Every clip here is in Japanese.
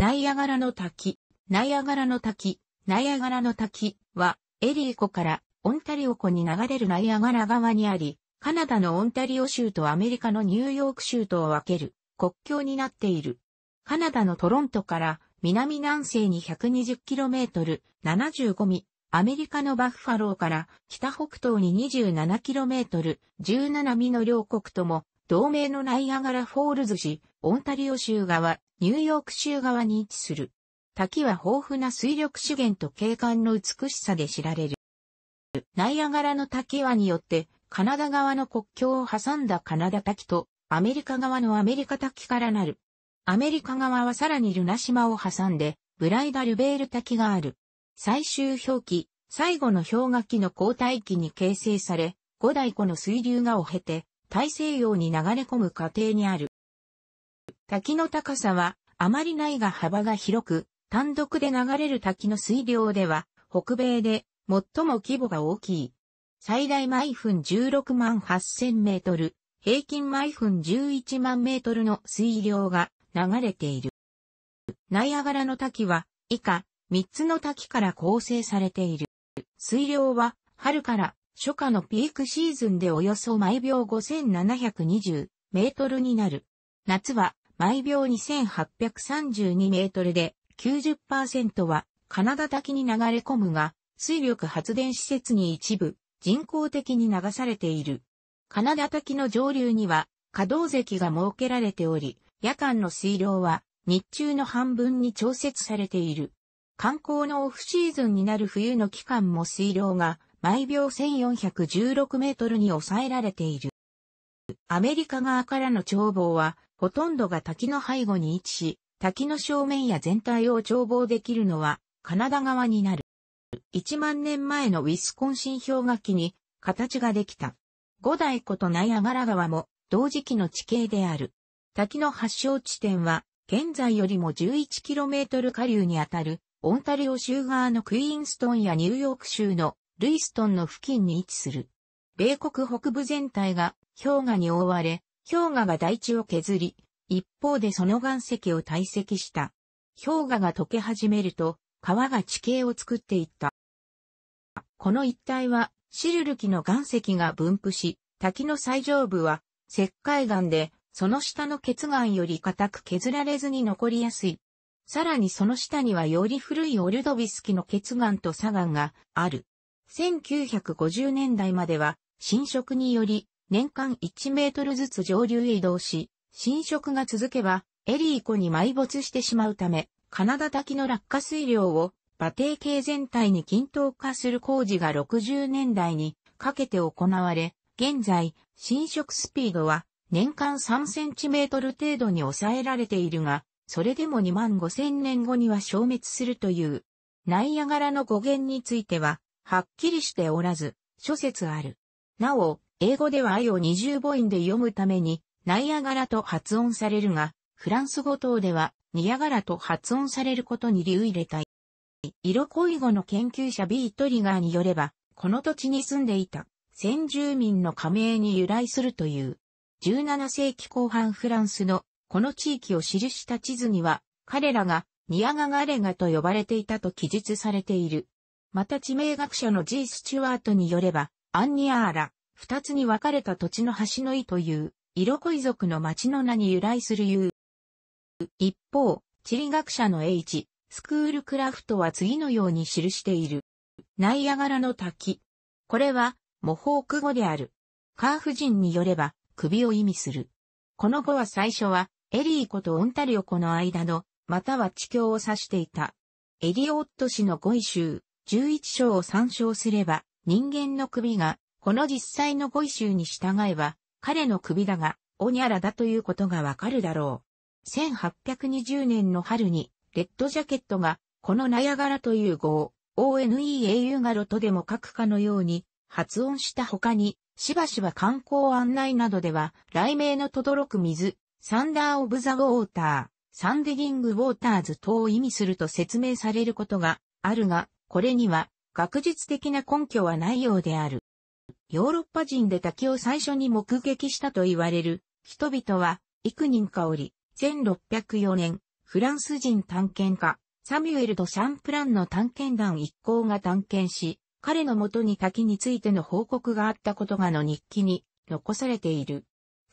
ナイアガラの滝、ナイアガラの滝、ナイアガラの滝は、エリー湖からオンタリオ湖に流れるナイアガラ川にあり、カナダのオンタリオ州とアメリカのニューヨーク州とを分ける国境になっている。カナダのトロントから南南西に 120km、75ミ、アメリカのバッファローから北北東に 27km、17ミの両国とも、同盟のナイアガラフォールズ市、オンタリオ州側、ニューヨーク州側に位置する。滝は豊富な水力資源と景観の美しさで知られる。ナイアガラの滝はによって、カナダ側の国境を挟んだカナダ滝と、アメリカ側のアメリカ滝からなる。アメリカ側はさらにルナ島を挟んで、ブライダルベール滝がある。最終氷期、最後の氷河期の交代期に形成され、五大湖の水流がを経て、大西洋に流れ込む過程にある。滝の高さはあまりないが幅が広く、単独で流れる滝の水量では、北米で最も規模が大きい。最大毎分16万8000メートル、平均毎分11万メートルの水量が流れている。ナイアガラの滝は以下3つの滝から構成されている。水量は春から初夏のピークシーズンでおよそ毎秒5720メートルになる。夏は毎秒2832メートルで90%はカナダ滝に流れ込むが、水力発電施設に一部人工的に流されている。カナダ滝の上流には可動石が設けられており、夜間の水量は日中の半分に調節されている。観光のオフシーズンになる冬の期間も水量が毎秒1416メートルに抑えられている。アメリカ側からの眺望はほとんどが滝の背後に位置し、滝の正面や全体を眺望できるのは、カナダ側になる。1万年前のウィスコンシン氷河期に形ができた。五大湖とナイアガラ川も同時期の地形である。滝の発祥地点は、現在よりも 11km 下流にあたる、オンタリオ州側のクイーンストンやニューヨーク州のルイストンの付近に位置する。米国北部全体が氷河に覆われ、氷河が大地を削り、一方でその岩石を堆積した。氷河が溶け始めると、川が地形を作っていった。この一帯は、シルル紀の岩石が分布し、滝の最上部は、石灰岩で、その下の結岩より固く削られずに残りやすい。さらにその下にはより古いオルドビス紀の結岩と砂岩がある。1950年代までは、侵食により年間1メートルずつ上流移動し、浸食が続けば、エリー湖に埋没してしまうため、カナダ滝の落下水量を、馬蹄形全体に均等化する工事が60年代にかけて行われ、現在、浸食スピードは年間3センチメートル程度に抑えられているが、それでも2万5000年後には消滅するという。ナイアガラの語源については、はっきりしておらず、諸説ある。なお、英語では愛を二重母音で読むために、ナイアガラと発音されるが、フランス語等では、ニアガラと発音されることに留意れたい。色恋語の研究者ビートリガーによれば、この土地に住んでいた先住民の加盟に由来するという。17世紀後半フランスのこの地域を記した地図には、彼らがニアガガレガと呼ばれていたと記述されている。また地名学者のー・スチュワートによれば、アンニアーラ、二つに分かれた土地の橋の井という、色恋族の町の名に由来する言う。一方、地理学者の H、スクールクラフトは次のように記している。ナイアガラの滝。これは、模倣句語である。カーフ人によれば、首を意味する。この語は最初は、エリー湖とオンタリオ湖の間の、または地境を指していた。エリオット氏の語彙集、11章を参照すれば、人間の首がこの実際の語彙集に従えば、彼の首だが、おにゃらだということがわかるだろう。1820年の春に、レッドジャケットが、このナヤガラという語を、ONEAU ガロとでも書くかのように、発音した他に、しばしば観光案内などでは、雷鳴の轟く水、サンダー・オブ・ザ・ウォーター、サンデギング・ウォーターズ等を意味すると説明されることがあるが、これには学術的な根拠はないようである。ヨーロッパ人で滝を最初に目撃したと言われる人々は、幾人かおり、1604年、フランス人探検家、サミュエル・ド・シャンプランの探検団一行が探検し、彼のもとに滝についての報告があったことがの日記に残されている。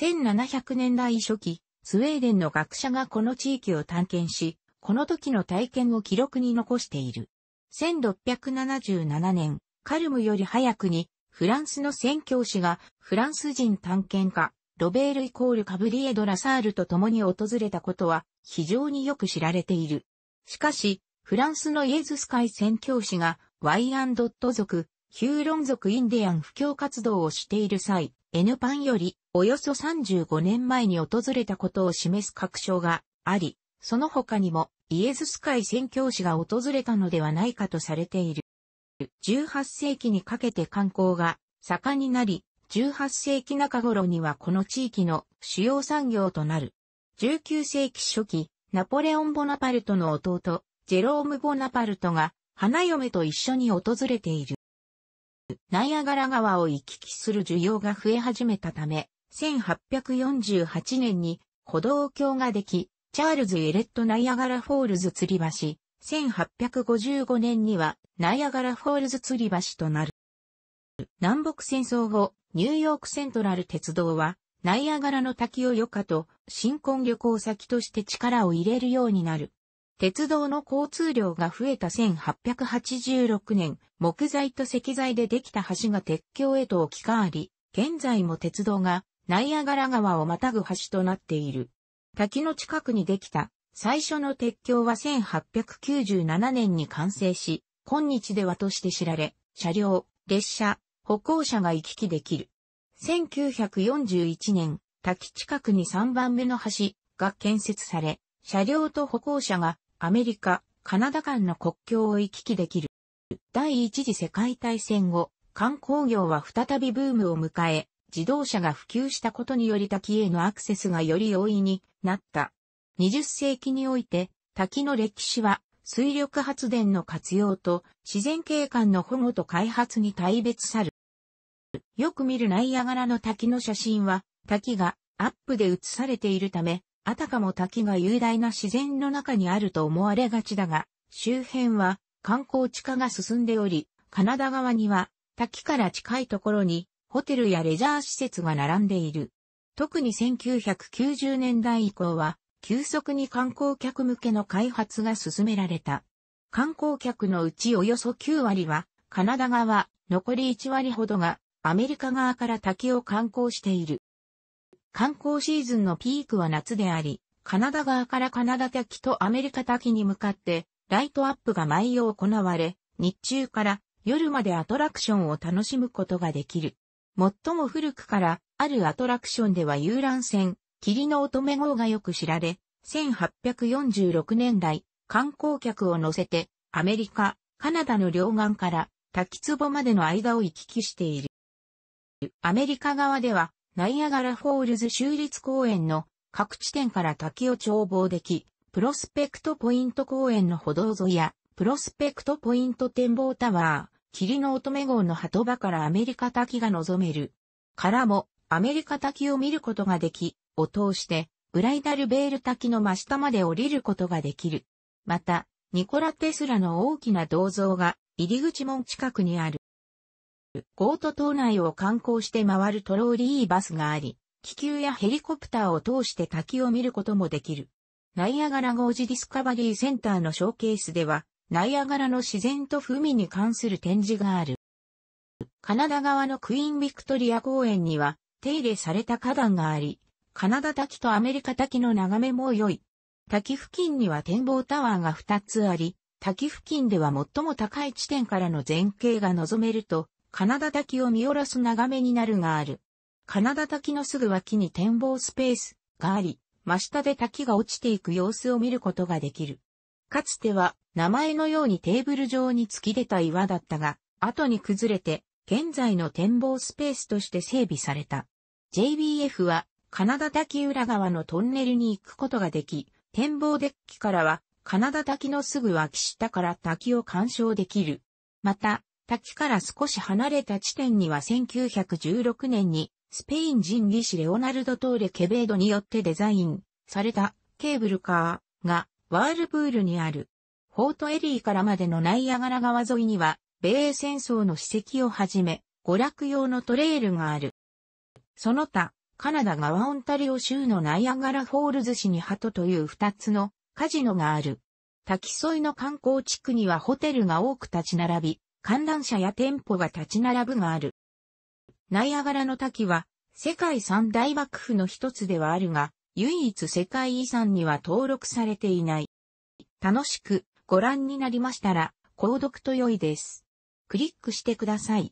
1700年代初期、スウェーデンの学者がこの地域を探検し、この時の体験を記録に残している。1677年、カルムより早くにフランスの宣教師がフランス人探検家、ロベールイコールカブリエド・ラサールと共に訪れたことは非常によく知られている。しかし、フランスのイエズス会宣教師がワイアンドット族、ヒューロン族インディアン布教活動をしている際、N パンよりおよそ35年前に訪れたことを示す確証があり、その他にもイエズス会宣教師が訪れたのではないかとされている。18世紀にかけて観光が盛んになり、18世紀中頃にはこの地域の主要産業となる。19世紀初期、ナポレオン・ボナパルトの弟、ジェローム・ボナパルトが花嫁と一緒に訪れている。ナイアガラ川を行き来する需要が増え始めたため、1848年に歩道橋ができ、チャールズ・エレット・ナイアガラフォールズ吊り橋、1855年にはナイアガラフォールズ吊り橋となる。南北戦争後、ニューヨークセントラル鉄道は、ナイアガラの滝を余暇と新婚旅行先として力を入れるようになる。鉄道の交通量が増えた1886年、木材と石材でできた橋が鉄橋へと置き換わり、現在も鉄道がナイアガラ川をまたぐ橋となっている。滝の近くにできた最初の鉄橋は1897年に完成し、今日ではとして知られ、車両、列車、歩行者が行き来できる。1941年、滝近くに3番目の橋が建設され、車両と歩行者がアメリカ、カナダ間の国境を行き来できる。第一次世界大戦後、観光業は再びブームを迎え、自動車が普及したことにより滝へのアクセスがより容易になった。20世紀において、滝の歴史は、水力発電の活用と自然景観の保護と開発に大別さる。よく見るナイアガラの滝の写真は、滝がアップで写されているため、あたかも滝が雄大な自然の中にあると思われがちだが、周辺は観光地化が進んでおり、カナダ側には滝から近いところにホテルやレジャー施設が並んでいる。特に1990年代以降は急速に観光客向けの開発が進められた。観光客のうちおよそ9割はカナダ側、残り1割ほどがアメリカ側から滝を観光している。観光シーズンのピークは夏であり、カナダ側からカナダ滝とアメリカ滝に向かってライトアップが毎夜行われ、日中から夜までアトラクションを楽しむことができる。最も古くからあるアトラクションでは遊覧船、霧の乙女号がよく知られ、1846年代、観光客を乗せて、アメリカ、カナダの両岸から滝壺までの間を行き来している。アメリカ側では、ナイアガラフォールズ州立公園の各地点から滝を眺望でき、プロスペクトポイント公園の歩道沿いや、プロスペクトポイント展望タワー、霧の乙女号の鳩場からアメリカ滝が望める。からも、アメリカ滝を見ることができ、を通して、ブライダルベール滝の真下まで降りることができる。また、ニコラ・テスラの大きな銅像が入り口門近くにある。ゴート島内を観光して回るトローリーバスがあり、気球やヘリコプターを通して滝を見ることもできる。ナイアガラゴージディスカバリーセンターのショーケースでは、ナイアガラの自然と海に関する展示がある。カナダ側のクイーン・ビクトリア公園には、手入れされた花壇があり、カナダ滝とアメリカ滝の眺めも良い。滝付近には展望タワーが2つあり、滝付近では最も高い地点からの前景が望めると、カナダ滝を見下ろす眺めになるがある。カナダ滝のすぐ脇に展望スペースがあり、真下で滝が落ちていく様子を見ることができる。かつては名前のようにテーブル状に突き出た岩だったが、後に崩れて現在の展望スペースとして整備された。JBF はカナダ滝裏側のトンネルに行くことができ、展望デッキからは、カナダ滝のすぐ脇下から滝を鑑賞できる。また、滝から少し離れた地点には1916年に、スペイン人技師レオナルド・トーレ・ケベードによってデザインされたケーブルカーがワールプールにある。フォートエリーからまでのナイアガラ川沿いには、米英戦争の史跡をはじめ、娯楽用のトレイルがある。その他、カナダ側オンタリオ州のナイアガラフォールズ市にハトという二つのカジノがある。滝沿いの観光地区にはホテルが多く立ち並び、観覧車や店舗が立ち並ぶがある。ナイアガラの滝は世界三大幕府の一つではあるが、唯一世界遺産には登録されていない。楽しくご覧になりましたら、購読と良いです。クリックしてください。